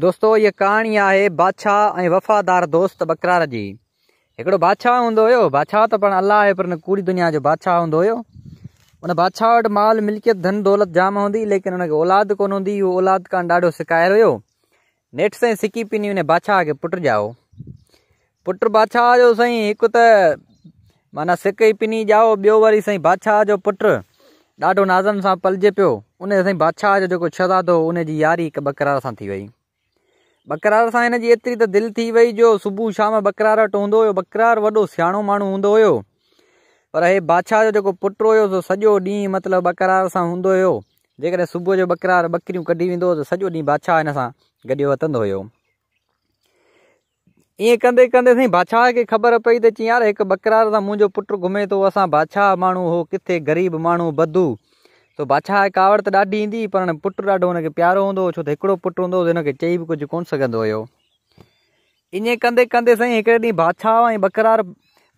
दोस्तों ये कहानी है बादशाह वफ़ादार दोस्त बकरार की हिकिड़ो बादशाह होंद हुयो बादशाह तो पा अल्लाह है पर पूरी दुनिया जो बादशाह होंद हुयो उन बादशाह वट माल मिल्कियत धन दौलत जाम हूंदी लेकिन उनके औलाद को औलाद कान ढो सिकायल हो नेठ से सिकी पिनी उन्हें बादशाह के पुट जाओ पुट बादशाह जो सही एक त माना सिक ही पिनी जाओ बो वरी सही बादशाह जो पुट ढो नाज़म से पलजे पो उन सही बादशाह जो जेको शहज़ादो उन यारी एक बकरार सां थी वही बक़रार सां हिन जी एतिरी त दिलि थी वई जो सुबुह शाम बकरार वटि हूंदो हुयो बकरारु वॾो सियाणो माण्हू हूंदो हुयो पर हे बादशाह जो जेको पुटु हुयो सॼो ॾींहुं मतिलबु बक़रार सां हूंदो हुयो जेकॾहिं सुबुह जो बकरार ॿकरियूं कढी वेंदो हुओ त सॼो ॾींहुं बादशाह हिन सां गॾियो वरितो हुयो ईअं कंदे कंदे साईं बादशाह खे ख़बर पई त चईं यार हिकु बकरार सां मुंहिंजो पुटु घुमे थो असां बादशाह माण्हू हो किथे ग़रीब माण्हू बधू तो बादशाह कावड़ त ॾाढी ईंदी पर पुटु ॾाढो प्यारो हों छो त पुट पुटु हूंदो चई भी कुछ को सघंदो हुयो कदे कंदे कंदे साईं बादशाह बकरार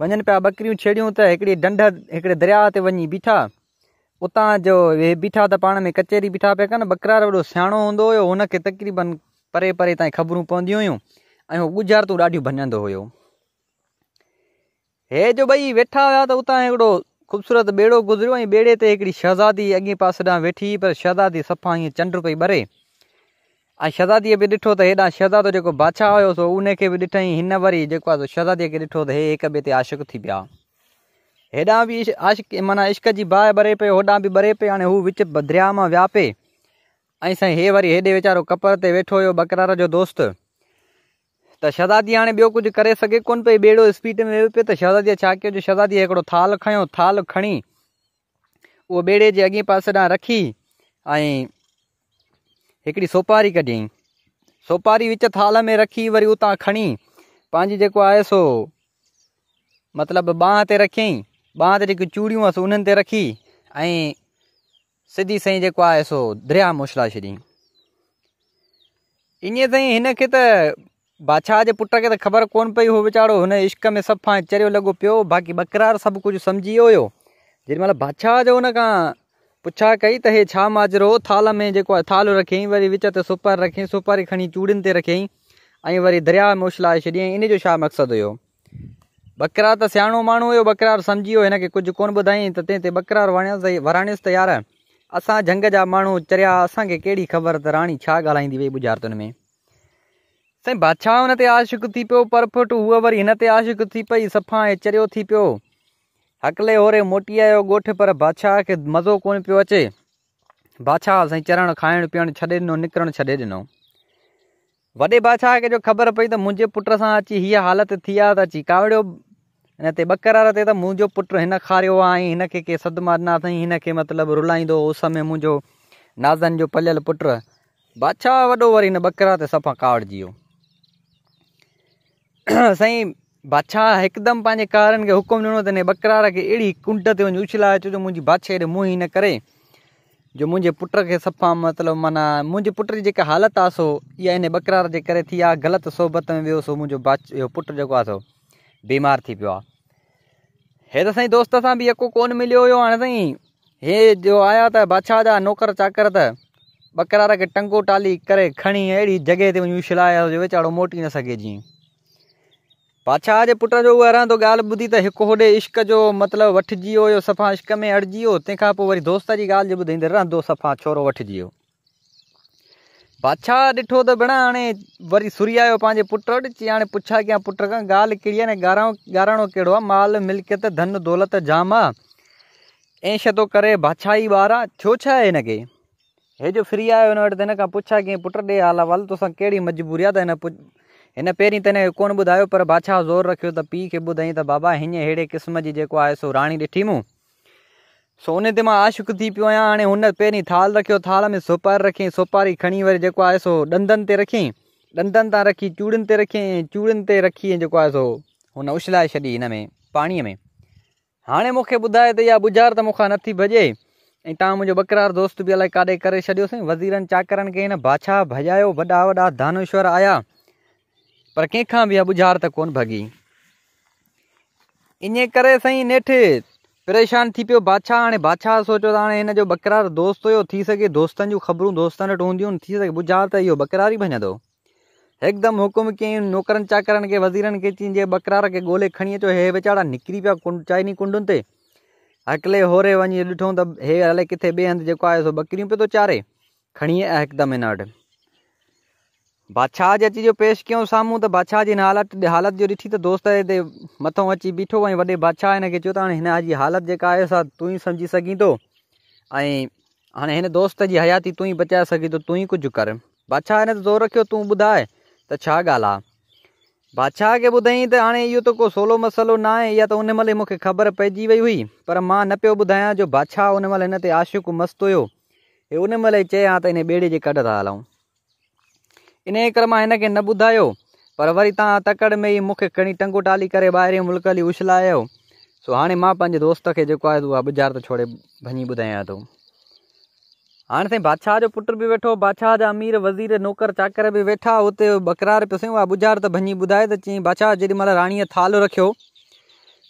वञनि पिया ॿकरियूं छेड़ियूं त हिकिड़ी दरिया से वही बीठा उतां जो हे बीठा तो पा में कचहरी बीठा पिया कनि बकरार वो सियाणो हों हुयो तक़रीबन परे परे ताईं ख़बरूं पवंदियूं हुयूं ऐं उहो गुजारतूं ॾाढियूं जो ॿई वेठा हुया त उतां ख़ूबसूरत बेड़ो गुज़रियो बेड़े ॿेड़े ते हिकिड़ी शहज़ादी अॻे पासे ॾांहुं वेठी पर शहज़ादी सफ़ा हीअं चंड पई ॿरे ऐं शहज़ादीअ बि ॾिठो त हेॾां शहज़ादो जेको बादशाह हुयो सो उनखे बि ॾिठई वरी जेको आहे शहज़ादीअ खे ॾिठो हे एक बे ते आशिक़ थी पिया हेॾां बि आशिक़ माना इश्क की बाह ॿरे पियो होॾां बि ॿरे पई हाणे हू विच दरिया में व्यापे पिए ऐं साईं हे वरी हेॾे वीचारो कपर ते वेठो हुयो बकरार जो दोस्त त शहज़ादी हाणे ॿियो कुझु करे सघे कोन्ह पई ॿेड़ो स्पीड में वियो पियो त शादादीअ छा कयो जो शदादीअ हिकिड़ो थाल खयो थाल खणी उहो ॿेड़े जे अॻे पासे ॾांहुं रखी ऐं हिकिड़ी सोपारी कढियईं सोपारी विच थाल में रखी वरी उतां खणी पंहिंजी जेको आहे सो मतिलबु बांह ते रखियईं बांह ते जेकियूं चूड़ियूं उन्हनि ते रखी ऐं सिधी सई जेको आहे सो दरिया मोछलाए छॾियईं ईअं बादशाह आज पुट के तो ख़बर कोन पई हो वीचारो हुन इश्क में सफ़ा चर लगो पियो बाक़ी बकरार सब कुछ समझी वियो हुयो बादशाह जो हुन पुछा कई तो हे छा माजरो थाल में जो थाल रखियईं वरी विच ते सुपारी रखियईं सुपारी खी चूड़ियुनि ते रखियईं ऐं वरी दरिया में उछलाए छॾियईं इन जो छा मक़सदु हुयो बकरार त सियाणो माण्हू हुयो बकरार सम्झी वियो हिन खे कुझु कोन ॿुधायईं ते बकरार वणियसि वराणियसि त यार असा झंग जा मू चरिया असांखे कड़ी ख़बर त रानी छा ॻाल्हाईंदी वई में सही बादशाह ते आशिक़ु थी पियो पर फुट हूअ वरी हिन ते थी पई सफ़ा ऐं चरियो थी पो हकले होरे मोटी जो गोठ पर बादशाह के मज़ो को पियो अचे बादशाह सही चरण खाण पीअणु छे ॾिनो निकिरणु छॾे ॾिनो वॾे बादशाह खे जो ख़बर पई तो मुझे पुट सां अची हि हालत थी अची कावड़ो हिन ते ॿकरार ते त मुंहिंजो पुटु हिन खारियो आहे ऐं के सदमा ॾिना अथई हिनखे मतिलबु रुलाईंदो उस में मुंहिंजो नाज़न जो पलियल पुट बादशाह वो वरी हिन ॿकरा सफ़ा कावड़िजी वियो સહી બાદશા એકદમ પાણે કારણ કે હુકમ નણો તે બકરાર કે એડી કુંડતે ઉછલા જો મુજી બાદશા મોહી ન કરે જો મુજે પુત્ર કે સફા મતલબ મને મુજે પુત્ર જે કે હાલત આસો યને બકરાર જે કરે થી આ ગલત સોબત મે વે સો મુજો બાદ પુત્ર જો આસો બીમાર થી પ્યો હે તો સહી દોસ્તસા બી કોન મિલ્યો હે સહી હે જો આયા તા બાદશા દા નોકર ચાકર તા બકરાર કે ટંગો ટાલી કરે ઘણી એડી જગ્યા તે ઉછલા જો વેચાડો મોટી ન શકે જી पाछा जे पुट जो उहा रहंदो तो ॻाल्हि ॿुधी त हिकु होॾे इश्क जो मतलब वठिजी वियो हुयो सफ़ा इश्क में अड़िजी वियो तंहिंखां पोइ वरी दोस्त जी ॻाल्हि जे ॿुधंदे रहंदो सफ़ा छोरो वठिजी वियो बादशाह ॾिठो त भेण हाणे वरी सुरी आयो पंहिंजे पुट वटि चई पुछा क्या पुट का ॻाल्हि कहिड़ी आहे न ॻाराणो ॻाराइणो कहिड़ो माल मिल्कियत धन दौलत जाम आ ऐं तो करे बादशाही ॿार आहे छो छा आहे हिनखे हे जो फ्री आयो हिन वटि त हिन पुछा कि पुट ॾे हाल अहिवाल तोसां कहिड़ी मजबूरी आहे त हिन इन पहिरीं तॾहिं कोन ॿुधायो पर बादशाह ज़ोर रखियो त पी के बुधाई त बाबा हीअं अहिड़े क़िस्म जी जेको आहे सो राणी ॾिठी मूं सो ते मां आशिक थी पियो आहियां हाणे हुन पहिरीं थाल रखियो थाल में सोपारी रखियईं सोपारी खणी वरी जेको आहे सो दंदन ते रखियईं ॾंदनि तां रखी चूड़ियुनि ते रखियईं ऐं ते रखी जेको आहे सो हुन उछलाए छॾी हिन में पाणीअ में हाणे मूंखे ॿुधाए त इहा बुझार त मूंखां नथी भॼे ऐं तव्हां मुंहिंजो बकरार दोस्त बि अलाए काॾे करे छॾियो साईं वज़ीरनि चाकरनि खे हिन बादशाह भॼायो वॾा वॾा दानश्वर आया पर कंखा भी ॿुझार त कोन भॻी इन करे साईं नेठि परेशान थी पियो बादशाह हाँ बादशाह सोचियो त हाणे बकरार दोस्त हुयो थी सघे दोस्तनि जूं ख़बरूं दोस्तनि वटि हूंदियूं थी सघे ॿुझार त इहो बकरार ई भञंदो हिकदमि हुकुम कयईं नौकरनि चाकरनि के वजीर के चीजें बकरार खे ॻोल्हे खणी अचो हे बेचारा निकिरी पिया कुंड चाइनी कुंडन ते अकले होरे वञी ॾिठो त हे अलाए किथे बे हंधि जेको आहे सो बकरियूं पियो थो चारे खड़ी ऐं हिकदमि हिन वटि बादशाह जी अची जो पेश कयूं साम्हूं त बादशाह जी हिन हालति जो ॾिठी तो दोस्त मतों अची बीठो ऐं वॾे बादशाह हिनखे चयो त हाणे हिन जी हालति जेका आहे असां हाँ इन सम्झी सघीं दोस्त जी हयाती तू ही बचा सी तो तू ही कुछ कर बादशाह हिन ज़ोर रख तू ॿुधाए तो गाल बादशाह के ॿुधाईं तो हाँ यो तो को सोलो मसइलो न आहे इहा त उन महिल मूंखे ख़बर पइजी वही हुई पर मां न पो ॿुधायां जो बादशाह उन महिल हिन ते आशिक़ु मस्तु हुयो हे उन महिल चयां त हिन ॿेड़े जे कढ था हलूं इन करे मां हिन न बुधा पर वरी तव्हां तकड़ि में ही मुख्य खणी टंगो टाली कर बहर मुल्क हली उछलायो सो हाँ माँ दोस्त के जेको आहे उहा ॿुझार छोड़े भञी ॿुधायां तो हाँ सही बादशाह जो पुट भी वेठो बादशाह जा अमीर वज़ीर नौकर चाकर भी वेठा उत बकरार पे सही बुजार तो त बुधाए तो चीं बादशाह जी जेॾीमहिल रानी थाल रखियो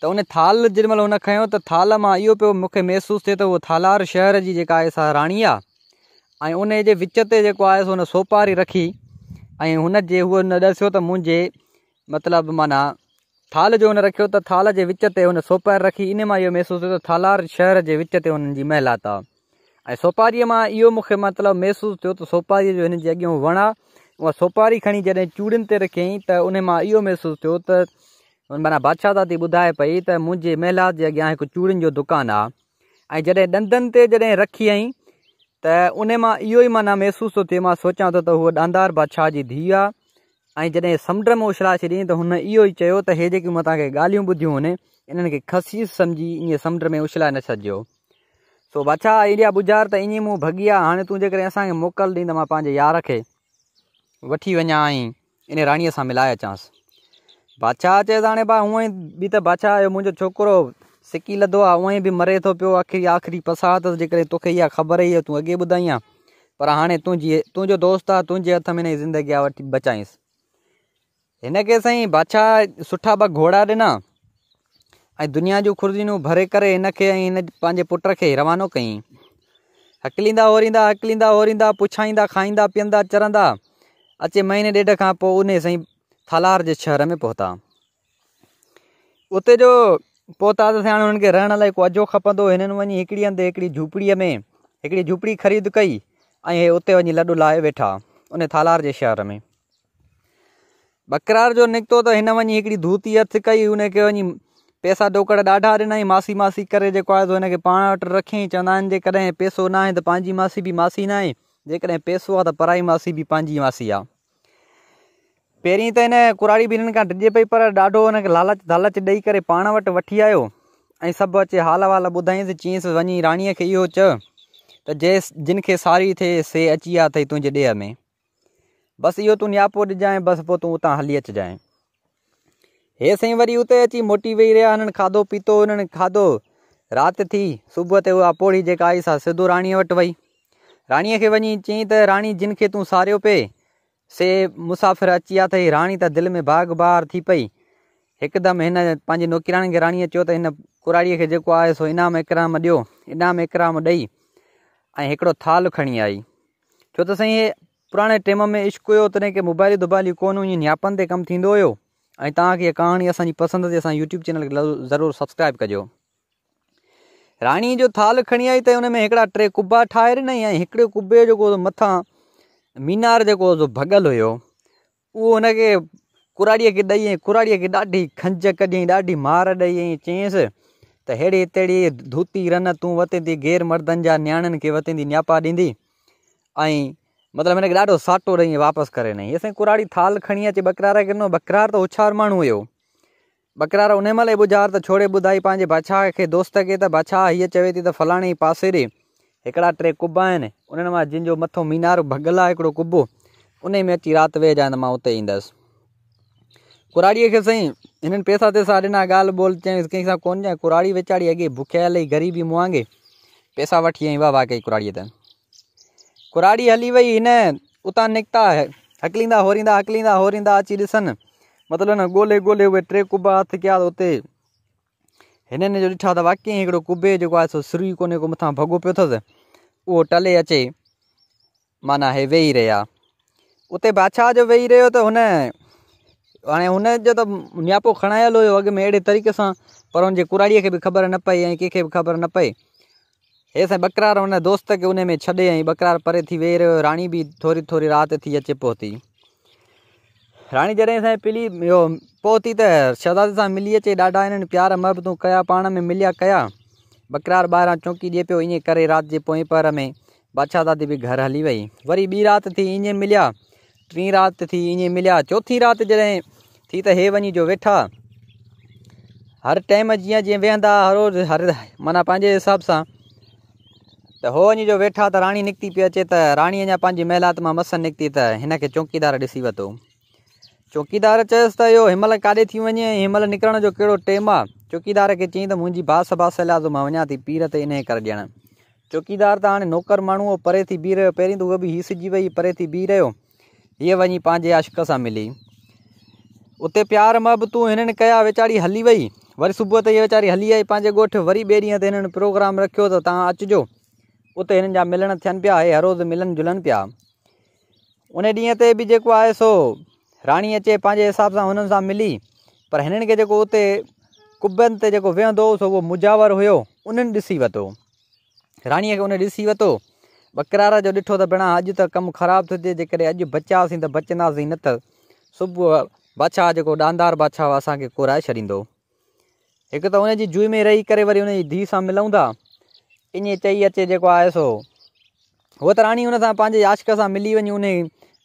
तो उन्हें थाल जी जेॾीमहिल उन खो तो थाल में इहो पियो मुख्य महसूस थे तो वो थालार शहर की जी रानी आने के विच ते जो है सो सोपारी रखी ऐं हुन जे हूअ हुन मतलब माना थाल जो हुन रखियो त थाल जे विच ते हुन सोपार रखी इन में यो महसूस थियो थालार शहर के विच ते हुननि जी महिलात आहे ऐं सोपारीअ मां इहो मूंखे मतिलबु महसूसु थियो जो हिन जे वण आ सोपारी खी जैसे चूड़ियुनि ते रखियईं त उन मां इहो महसूसु थियो त माना बादशाह दादी ॿुधाए पी तो मुझे महिला के अॻियां हिकु चूड़ियुनि जो दुकान आहे ऐं दंदन ॾंदनि ते जॾहिं रखियईं त उन मां इहो ई माना महसूसु थो थिए मां सोचां थो त हूअ डांदार बादशाह जी धीउ आहे ऐं जॾहिं समुंड में उछलाए छॾियईं त हुन इहो ई चयो त हे जेकी मां तव्हांखे ॻाल्हियूं ॿुधियूं आहिनि इन्हनि खे खसीस सम्झी ईअं समुंड में उछलाए न छॾिजो सो बादशाह एॾी ॿुधार त ईअं मूं भॻी आहे हाणे तूं जेकॾहिं असांखे मोकल ॾेई मां पंहिंजे यार खे वठी वञा ऐं इन राणीअ सां मिलाए अचांसि बादशाह चयोसि हाणे भाउ हूअं ई बि त बादशाह जो मुंहिंजो छोकिरो सिकी लधो आहे भी मरे तो पियो आख़िरी आख़िरी पसाह अथसि जेकॾहिं तोखे ख़बर ई आहे तूं अॻे ॿुधाई आहे पर हाणे तुंहिंजी तुंहिंजो दोस्त आ तुझे हथ में ज़िंदगी आहे वठी बचाईंसि हिनखे साईं बादशाह सुठा ॿ घोड़ा ॾिना दुनिया जो खुर्दिनूं भरे करे पुट के रवानो कई हकलींदा होरींदा हकलींदा होरींदा पुछाइंदा खाईंदा पींदा चरंदा अचे महीने डेढ़ का पोइ उन थालार जे शहर में पहुता उतो पहुता त साण हुननि रहने लाइक अजो खपंदो इन्हें वही हिकिड़ी हंधि हिकिड़ी झूपड़ीअ में हिकिड़ी झूपड़ी ख़रीद कई ऐं हे उते वही लॾो लाहे वेठा उन थालार जे शहर में बकरार जो निकतो तो इन वही हिकिड़ी धूती हथु कई हुनखे वञी पैसा डोकड़ डाढ़ा ॾिनई मासी मासी कर पान वट हिनखे पाण वटि रखियईं चवंदा पैसो न आहे मासी भी मासी ना आहे जेकॾहिं पैसो आहे त पराई मासी भी पंहिंजी मासी आ पहिरीं त हिन कुराड़ी ॿिन्हिनि खां डिॼे पई पर ढो हुनखे लालच दालच ॾेई करे पाण वटि वठी आयो ऐं सभु अचे हाल वाल बुधाईस चीस वही रानी के इहो चयो त जिन खे सारी थे से अची आहे अथई तुंहिंजे ॾेह में बस इहो तू नियापो ॾिजांइ बस पोइ तूं उतां हली अचिजांइ हे सही वरी उत अची मोटी वही रहिया हुननि खाधो पीतो हुननि खाधो राति थी सुबह ते उहा पोड़ी जी आई सा सिधो राणीअ वटि वई रानी खे वञी चयईं त राणी जिन खे तूं सारियो पए से मुसाफ़िर अची विया अथई राणी त दिलि में बाग बार थी पई एकदम हिन पंहिंजी नौकिराणी खे राणीअ चयो त हिन कुराड़ीअ खे जेको आहे सो इनाम इकराम ॾियो इनाम इकराम ॾेई ऐं थाल खणी आई छो तो सही हे पुराणे टाइम में इश्क हो तॾहिं की मोबाइल दुबाइलियूं कोन हुयूं नियापनि ते कमु थींदो हुयो ऐं तव्हांखे इहा कहाणी यूट्यूब चैनल खे ज़रूरु सब्सक्राइब कजो रानी जो थाल खणी आई तो हुन में टे कुबा ठाहे ॾिनई ऐं कुबे जो जेको मीनार जो भॻल हुयो उहो हुनखे कुराड़ीअ खे ॾेई कुराड़ीअ खे ॾाढी खंज कढियईं ढी मार ॾेई चयईंसि त अहिड़ी तहिड़ी धूती रन तू वतंदी गैर मर्दनि जा नियाणनि के वी न्यापा डींदी आई मतलब इनके ढो साटो ॾेई वापस कर ॾई असांजी कुराड़ी थाल खी अच बकरार खे बकरार तो उछार मू हुयो बकरार उन महिल ॿुधार त छोड़े बुधाई पंहिंजे बादशाह के दोस्त के त बादशाह हीअ चवे थी त फलाणे पासे ॾे हिकिड़ा टे कुबा आहिनि उन्हनि मथो मीनार भगल आहे कुबो उन में अची रात वे त मां उते ईंदसि कुराड़ीअ खे पैसा तैसा दिना ॻाल्हि ॿोल चयईंसि कंहिंसां कोन कुराड़ी वेचारी अगे बुखियल ग़रीबी मुआंगे पैसा वी आई वाह वाह कई कुराड़ीअ त कुराड़ी हली वई हिन निकता निकिता हकलींदा होरींदा हकलींदा होरींदा अची ॾिसनि मतिलबु न ॻोल्हे ॻोल्हे उहे टे कुबा हथु कया त हिननि जो ॾिठा त वाकई हिकिड़ो कुबे जेको आहे सो सिरी कोने को मथां भॻो पियो अथसि उहो टले अचे माना हे वेही रहिया उते बादशाह जो वेही रहियो त हुन हाणे हुन जो त नियापो खणायल हुयो अॻु में अहिड़े तरीक़े सां पर हुनजे कुराड़ीअ खे बि ख़बर न पई ऐं कंहिंखे बि ख़बर न पई हे साईं बकरार हुन दोस्त खे उन में छॾे ऐं बकरार परे थी वेही रहियो राणी बि थोरी थोरी राति थी अचे पहुती राणी जॾहिं साईं पिली इहो पहुती त शहज़ादे सां मिली अचे ॾाढा हिननि प्यार महबतूं क्या पा में मिलिया क्या बकरार ॿाहिरां चौंकी ॾिए पियो ईअं करे राति जे पोएं पहर में बादशाह दादी भी घर हली वही वरी बी रात थी ईअं मिलिया टी रात थी ईअं मिलिया चौथी रात जॾहिं थी तो हे वही जो वेठा हर टाइम जी जो वेहंदा हर रोज़ हर माना पंहिंजे हिसाब से तो हो वञी जो वेठा तो रानी निकिती पई अचे त राणी अञा पंहिंजी महिलात मां मसनि निकिती त चौकीदार ॾिसी वरितो चौकीदार चयसि त इहो हिनमहिल काॾे थी वञे ऐं हिनमहिल जो कड़ो टेम आ चौकीदार के चयईं त मुंहिंजी बास बास हलिया त मां वञा थी पीर ते इन करे ॾियणु चौकीदार तो हाँ नौकर माण्हू परे थी बीह रहियो पहिरीं त उहा बि हिसिजी वई परे थी बीह रो ये वही पंहिंजे आशिक सां मिली उत प्यार तू हिननि कया वेचारी हली वही वरी सुबह त इहा वीचारी हली आई पंहिंजे ॻोठु वरी ॿिए ॾींहं ते प्रोग्राम रखियो त तव्हां अचिजो उते हिननि जा मिलण थियनि पिया हे हर रोज़ मिलन जुलन पिया उन ॾींहं ते बि जेको सो राणी अचे पंहिंजे हिसाब सां हुननि सां मिली पर हिननि खे जेको हुते कुबनि ते जेको वेहंदो हुओ सो उहो मुजावर हुयो उन्हनि ॾिसी वरितो राणीअ खे उन ॾिसी वरितो ॿकरार जो ॾिठो त भेण अॼु त कमु ख़राबु थो थिए जेकॾहिं अॼु बचियासीं त बचंदासीं न त सुबुह बादशाह जेको डानदार बादशाह असांखे कोराए छॾींदो हिकु त हुन जूई में रही करे वरी हुन धीउ सां मिलूं था ईअं चई अचे जेको आहे सो उहो त राणी हुन सां पंहिंजे आशिक सां मिली वञी उन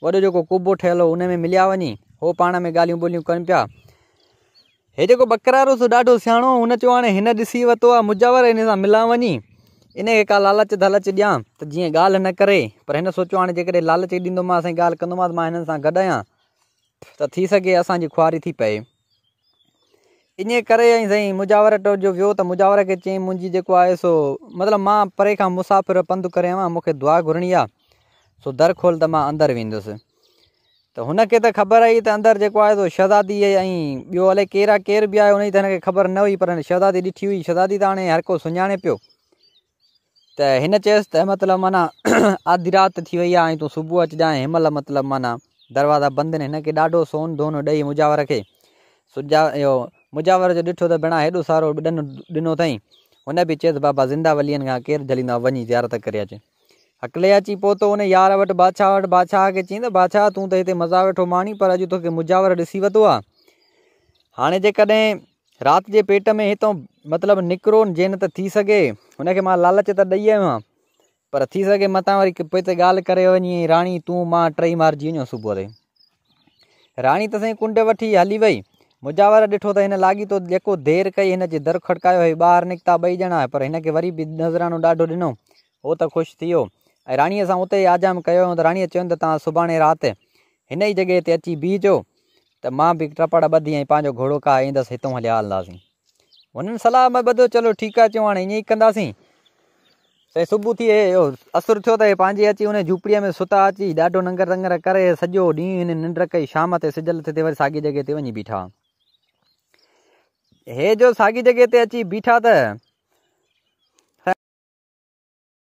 वो जो कुबो ठहियलु हो उन में मिलिया वञी हो पाण में ॻाल्हियूं ॿोलियूं कनि पिया हे जेको बकरारो सो ॾाढो सियाणो हुन हाँ हाणे हिन ॾिसी वरितो मुजावर हिन सां मिलां वञी इन खे का लालच दलच ॾियां त जीअं ॻाल्हि न करे पर हिन सोचियो हाणे जेकॾहिं लालच ॾींदोमांसि ऐं ॻाल्हि कंदोमांसि मां हिननि थी सघे असांजी खुआारी थी पए इन करे ऐं साईं मुजावर वटि जो वियो त मुजावर खे चयईं मुंहिंजी जेको आहे सो मतलब मां परे का मुसाफ़िर पंध करे आहियां दुआ घुरणी है सो दर खोल तो मां अंदरि वेंदुसि त हुनखे त ख़बर आई त अंदरि जेको आहे सो शहज़ादी ऐं ॿियो अलाए कहिड़ा केर बि आहे हुनजी तो ख़बर न हुई पर शहज़ादी दिखी हुई शहज़ादी तो हाँ हर को सुञाणे पियो त हिन त मतिलबु माना आधी रात थी वई आहे ऐं तूं सुबुह अचिजांइ हिन महिल माना दरवाज़ा बंद आहिनि हिनखे सोन धोनो ॾेई मुजावर के सुजा इहो मुजावर जो ॾिठो त भेण हेॾो सारो ॾिनो ॾिनो अथई हुन बि चयसि बाबा ज़िंदा वलियन का केर झलींदा वञी ज़ियारत करे हकले अची पहुतो हुन यार वट बादशाह वटि बादशाह खे चईं त बादशाह तूं त हिते मज़ा वेठो मानी पर अॼु तोखे मुजावर ॾिसी वरितो आहे हाणे जेकॾहिं राति जे पेट में इतों मतलब निकिरो जे न थी सघे हुनखे लालच तो ॾेई आयो पर थी सघे मतां वरी पिए ते ॻाल्हि करे वञी राणी तूं मां टई मारिजी वञो सुबुह ते राणी त साईं कुंड वी हली वही मुजावर ॾिठो तो हिन लाॻी थो जेको देरि कई इन दर खटकायो हुई ॿाहिरि निकिता ॿई ॼणा पर वरी भी नजरानों ढो दिनों वो तो खुश थी रानी से उत उते ई आजाम कयो हुओ त राणीअ चयुनि त तव्हां सुभाणे राति हिन अची बीहजो तो मां बि टपड़ ॿधी ऐं घोड़ो का ईंदसि इतों हलिया हल्दी हुननि सलाह में ॿधो चलो ठीक है चऊं हाँ ईअं ई कंदासीं त सुबुह थी इहो असुरु थियो त अची हुन झूपड़ीअ में सुता अची ॾाढो नंगर रंगर कर सजो ॾींहुं निंड कई शाम ते सिजल ते वरी साॻी जॻहि ते वञी बीठा हे जो साॻी जगह से अची बीठा त